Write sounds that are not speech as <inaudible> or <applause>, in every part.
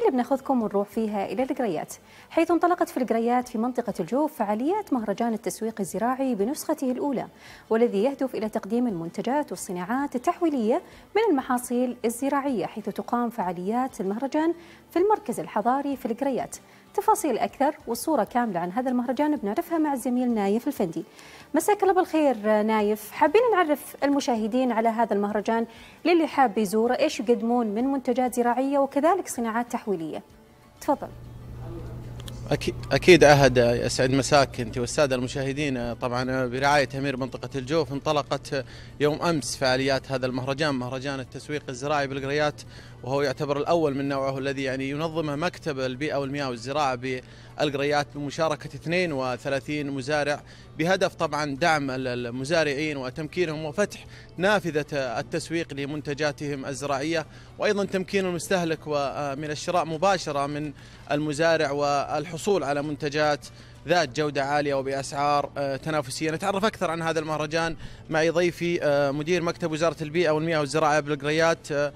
اللي بناخذكم ونروح فيها إلى القريات حيث انطلقت في القريات في منطقة الجوف فعاليات مهرجان التسويق الزراعي بنسخته الأولى والذي يهدف إلى تقديم المنتجات والصناعات التحويلية من المحاصيل الزراعية حيث تقام فعاليات المهرجان في المركز الحضاري في القريات تفاصيل أكثر والصورة كاملة عن هذا المهرجان بنعرفها مع الزميل نايف الفندي مساك الله بالخير آه، نايف حابين نعرف المشاهدين على هذا المهرجان للي حاب يزوره إيش يقدمون من منتجات زراعية وكذلك صناعات تحويلية تفضل أكيد أحد أسعد مساك أنت والسادة المشاهدين طبعا برعاية أمير منطقة الجوف انطلقت يوم أمس فعاليات هذا المهرجان مهرجان التسويق الزراعي بالقريات وهو يعتبر الأول من نوعه الذي يعني ينظمه مكتب البيئة والمياه والزراعة بالقريات بمشاركة 32 مزارع بهدف طبعا دعم المزارعين وتمكينهم وفتح نافذة التسويق لمنتجاتهم الزراعية وأيضا تمكين المستهلك ومن الشراء مباشرة من المزارع والحصول الحصول على منتجات ذات جودة عالية وبأسعار آه، تنافسية نتعرف أكثر عن هذا المهرجان مع ضيفي آه، مدير مكتب وزارة البيئة والمياه والزراعة بالقريات آه،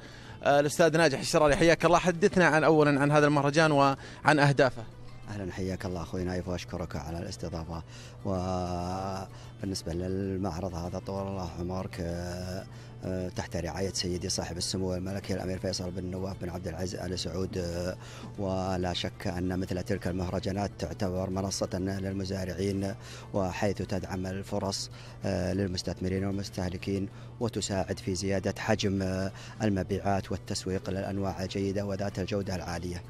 الأستاذ ناجح الشرالي حياك الله حدثنا عن أولا عن هذا المهرجان وعن أهدافه اهلا حياك الله اخوي نايف واشكرك على الاستضافه وبالنسبه للمعرض هذا طول الله عمرك آه، تحت رعاية سيدي صاحب السمو الملكي الأمير فيصل بن نواف بن عبد العزيز آل سعود آه، ولا شك أن مثل تلك المهرجانات تعتبر منصة للمزارعين وحيث تدعم الفرص آه، للمستثمرين والمستهلكين وتساعد في زيادة حجم المبيعات والتسويق للأنواع الجيدة وذات الجودة العالية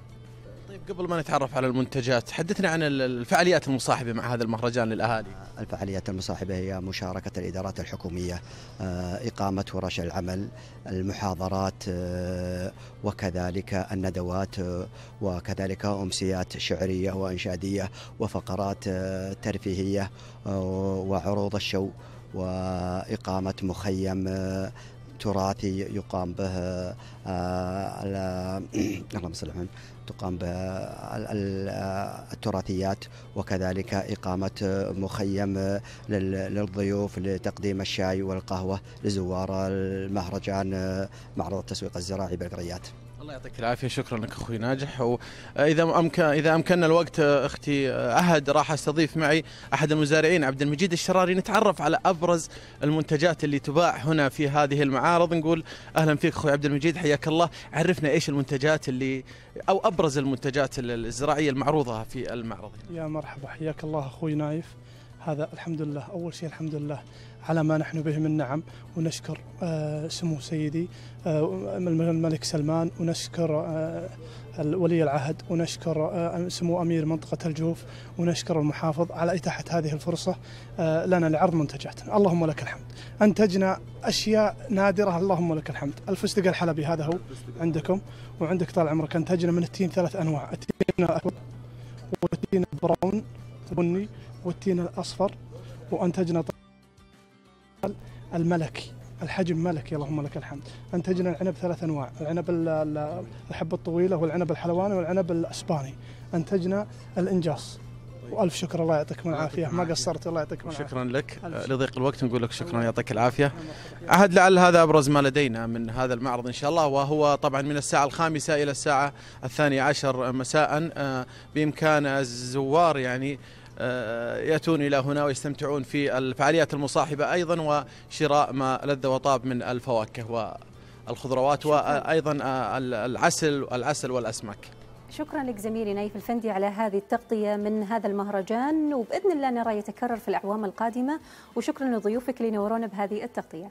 طيب قبل ما نتعرف على المنتجات حدثنا عن الفعاليات المصاحبة مع هذا المهرجان للأهالي الفعاليات المصاحبة هي مشاركة الإدارات الحكومية آه، إقامة ورش العمل المحاضرات آه، وكذلك الندوات آه، وكذلك أمسيات شعرية وإنشادية وفقرات ترفيهية وعروض الشو وإقامة مخيم تراثي يقام به <clears throat> اللهم صل على تقام بالتراثيات وكذلك إقامة مخيم للضيوف لتقديم الشاي والقهوة لزوار المهرجان معرض التسويق الزراعي بالقريات الله يعطيك العافيه شكرا لك اخوي ناجح واذا امكن اذا امكننا الوقت اختي احد راح استضيف معي احد المزارعين عبد المجيد الشراري نتعرف على ابرز المنتجات اللي تباع هنا في هذه المعارض نقول اهلا فيك اخوي عبد المجيد حياك الله عرفنا ايش المنتجات اللي او ابرز المنتجات الزراعيه المعروضه في المعرض يا مرحبا حياك الله اخوي نايف هذا الحمد لله أول شيء الحمد لله على ما نحن به من نعم ونشكر آه، سمو سيدي آه، الملك سلمان ونشكر آه، ولي العهد ونشكر سمو أمير منطقة الجوف ونشكر المحافظ على إتاحة هذه الفرصة لنا لعرض منتجاتنا اللهم لك الحمد أنتجنا أشياء نادرة اللهم لك الحمد الفستق الحلبي هذا هو عندكم وعندك طال عمرك أنتجنا من التين ثلاث أنواع التين الأكبر والتين البراون البني والتين الأصفر وأنتجنا الملكي الحجم ملكي اللهم لك الحمد أنتجنا العنب ثلاث أنواع العنب الحبة الطويلة والعنب الحلواني والعنب الأسباني أنتجنا الإنجاص طيب. والف شكر الله يعطيكم العافيه ما قصرت الله يعطيكم العافيه شكرا لك لضيق الوقت نقول لك شكرا يعطيك العافيه عهد لعل هذا ابرز ما لدينا من هذا المعرض ان شاء الله وهو طبعا من الساعه الخامسه الى الساعه الثانيه عشر مساء آه، بامكان الزوار يعني آه، ياتون الى هنا ويستمتعون في الفعاليات المصاحبه ايضا وشراء ما لذ وطاب من الفواكه والخضروات وايضا آه، العسل العسل والاسماك شكرا لك زميلي نايف الفندي على هذه التغطية من هذا المهرجان وبإذن الله نرى يتكرر في الأعوام القادمة وشكرا لضيوفك اللي نورونا بهذه التغطية